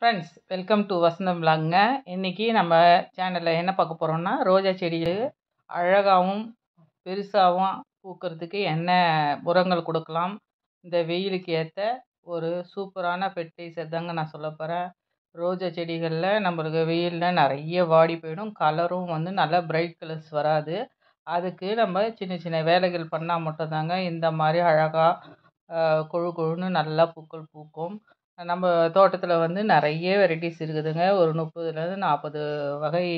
friends welcome to Vasantham விலாங்க இன்றைக்கி நம்ம சேனலில் என்ன பார்க்க போகிறோம்னா ரோஜா செடி அழகாகவும் பெருசாகவும் பூக்கிறதுக்கு என்ன உரங்கள் கொடுக்கலாம் இந்த வெயிலுக்கு ஏற்ற ஒரு சூப்பரான ஃபெர்டிலைசர் தாங்க நான் சொல்ல போகிறேன் ரோஜா செடிகளில் நம்மளுக்கு வெயிலில் நிறைய வாடி போயிடும் கலரும் வந்து நல்லா பிரைட் கலர்ஸ் வராது அதுக்கு நம்ம சின்ன சின்ன வேலைகள் பண்ணால் மட்டும்தாங்க இந்த மாதிரி அழகாக கொழு கொழுன்னு நல்லா பூக்கள் பூக்கும் நம்ம தோட்டத்தில் வந்து நிறைய வெரைட்டிஸ் இருக்குதுங்க ஒரு முப்பதுலேருந்து நாற்பது வகை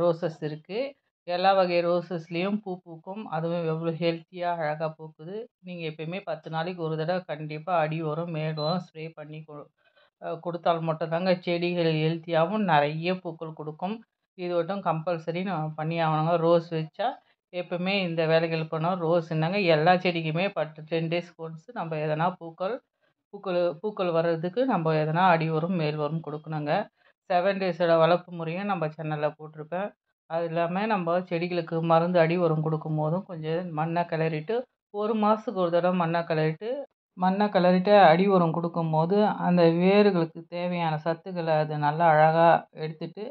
ரோஸஸ் இருக்குது எல்லா வகை ரோசஸ்லேயும் பூ பூக்கும் அதுவும் எவ்வளோ ஹெல்த்தியாக அழகாக பூக்குது நீங்கள் எப்பயுமே பத்து நாளைக்கு ஒரு தடவை கண்டிப்பாக அடி உரம் மேல் ஸ்ப்ரே பண்ணி கொ கொடுத்தால் மட்டும்தாங்க செடிகள் ஹெல்த்தியாகவும் நிறைய பூக்கள் கொடுக்கும் இது மட்டும் கம்பல்சரி நம்ம பண்ணி ஆகணுங்க ரோஸ் வச்சா எப்பவுமே இந்த வேலைகள் பண்ணோம் ரோஸ் என்னங்க எல்லா செடிக்குமே பத்து டென் டேஸ்க்கு ஒன்ஸ் நம்ம எதனா பூக்கள் பூக்கள் பூக்கள் வர்றதுக்கு நம்ம எதனா அடி உரம் மேல் உரம் கொடுக்கணுங்க செவன் டேஸோட வளர்ப்பு முறையும் நம்ம சேனலில் போட்டிருப்பேன் அது இல்லாமல் நம்ம செடிகளுக்கு மருந்து அடி உரம் கொடுக்கும் போதும் கொஞ்சம் மண்ணை கிளறிட்டு ஒரு மாதத்துக்கு ஒரு தடவை மண்ணை கிளறிட்டு மண்ணை கிளறிட்டு அடி உரம் கொடுக்கும் போது அந்த வேர்களுக்கு தேவையான சத்துக்களை அது நல்லா அழகாக எடுத்துகிட்டு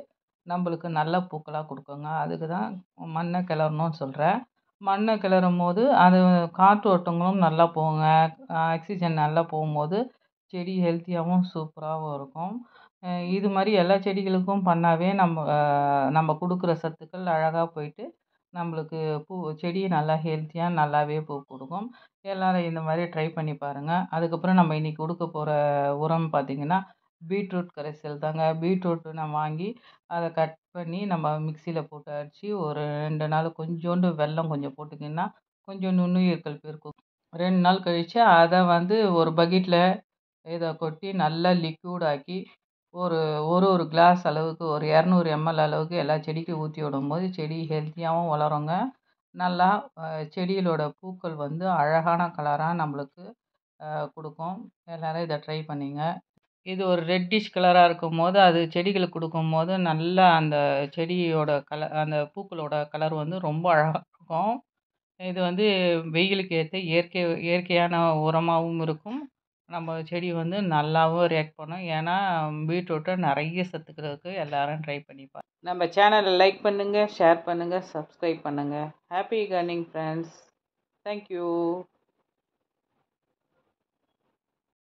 நம்மளுக்கு நல்ல பூக்களாக கொடுக்குங்க அதுக்கு தான் மண்ணை கிளறணுன்னு சொல்கிறேன் மண்ணை கிளறும் போது அது காற்று ஓட்டங்களும் நல்லா போகுங்க ஆக்சிஜன் நல்லா போகும்போது செடி ஹெல்த்தியாகவும் சூப்பராகவும் இருக்கும் இது மாதிரி எல்லா செடிகளுக்கும் பண்ணாவே நம்ம நம்ம கொடுக்குற சத்துக்கள் அழகாக போய்ட்டு நம்மளுக்கு பூ செடி நல்லா ஹெல்த்தியாக நல்லாவே பூ கொடுக்கும் எல்லோரும் இந்த மாதிரி ட்ரை பண்ணி பாருங்கள் அதுக்கப்புறம் நம்ம இன்றைக்கி கொடுக்க போகிற உரம் பார்த்திங்கன்னா பீட்ரூட் கரைசல் தாங்க பீட்ரூட்டு நான் வாங்கி அதை கட் பண்ணி நம்ம மிக்ஸியில் போட்டு அரைச்சி ஒரு ரெண்டு நாள் கொஞ்சோண்டு வெல்லம் கொஞ்சம் போட்டுக்கின்னா கொஞ்சம் நுண்ணுயிர்கள் பெருக்கும் ரெண்டு நாள் கழித்து அதை வந்து ஒரு பக்கெட்டில் இதை கொட்டி நல்லா லிக்யூடாக்கி ஆக்கி ஒரு ஒரு ஒரு கிளாஸ் அளவுக்கு ஒரு இரநூறு எம்எல் அளவுக்கு எல்லா செடிக்கும் ஊற்றி விடும்போது செடி ஹெல்த்தியாகவும் வளருங்க நல்லா செடிகளோட பூக்கள் வந்து அழகான கலராக நம்மளுக்கு கொடுக்கும் எல்லோரும் இதை ட்ரை பண்ணிங்க இது ஒரு ரெட்டிஷ் கலராக இருக்கும்போது அது செடிகளுக்கு கொடுக்கும் போது நல்லா அந்த செடியோட கலர் அந்த பூக்களோட கலர் வந்து ரொம்ப அழகாக இருக்கும் இது வந்து வெயிலுக்கு ஏற்ற இயற்கை இயற்கையான உரமாகவும் இருக்கும் நம்ம செடி வந்து நல்லாவும் ரியாக்ட் பண்ணும் ஏன்னா பீட்ரூட்டை நிறைய சத்துக்கிறதுக்கு எல்லாரும் எல்லோரும் ட்ரை பண்ணி நம்ம சேனலை லைக் பண்ணுங்கள் ஷேர் பண்ணுங்கள் சப்ஸ்கிரைப் பண்ணுங்கள் ஹாப்பி கார்டனிங் ஃப்ரெண்ட்ஸ் தேங்க்யூ